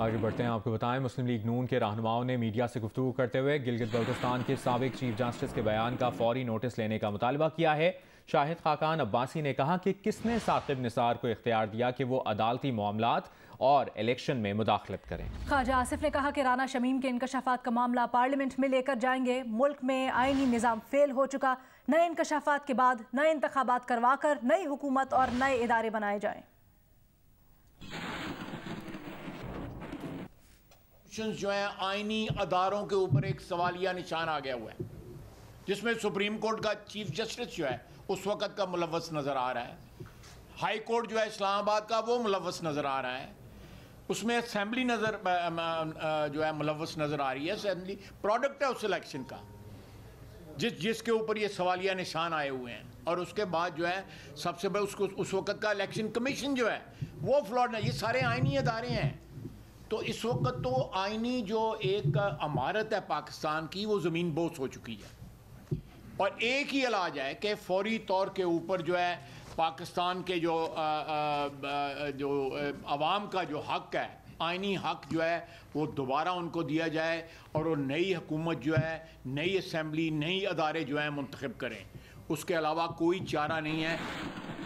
आगे बढ़ते हैं आपको बताएं मुस्लिम लीग नून के रहनुमाओं ने मीडिया से गुफ्तू करते हुए गिलगित बल्तिस्तान के सबक चीफ जस्टिस के बयान का फौरी नोटिस लेने का मुतालबा किया है शाहिद खाकान अब्बासी ने कहा कि किसने साकिब निसार को इख्तियार दिया कि वो अदालती मामला और इलेक्शन में मुदाखलत करें ख्वाजा आसिफ ने कहा कि राना शमीम के इंकशाफात का मामला पार्लियामेंट में लेकर जाएंगे मुल्क में आइनी निज़ाम फेल हो चुका नए इंकशाफात के बाद नए इंतबात करवा कर नई हुकूमत और नए इदारे बनाए जाएँ इलेक्शंस जो हैं आइनी अदारों के ऊपर एक सवालिया निशान आ गया हुआ है जिसमें सुप्रीम कोर्ट का चीफ जस्टिस जो है उस वक़्त का मुलवस नज़र आ रहा है हाई कोर्ट जो है इस्लामाबाद का वो मुलवस नज़र आ रहा है उसमें असम्बली नज़र जो है मुलवस नज़र आ रही है असम्बली प्रोडक्ट है उस इलेक्शन का जिस जिसके ऊपर ये सवालिया निशान आए हुए हैं और उसके बाद जो है सबसे बड़े उसको उस वक़्त का इलेक्शन कमीशन जो है वो फ्लॉड ये सारे आइनी अदारे हैं तो इस वक्त तो आइनी जो एक अमारत है पाकिस्तान की वो ज़मीन बोस हो चुकी है और एक ही इलाज है कि फौरी तौर के ऊपर जो है पाकिस्तान के जो आ, आ, जो आवाम का जो हक है आइनी हक जो है वो दोबारा उनको दिया जाए और वो नई हुकूमत जो है नई असम्बली नई अदारे जो हैं मंतखब करें उसके अलावा कोई चारा नहीं है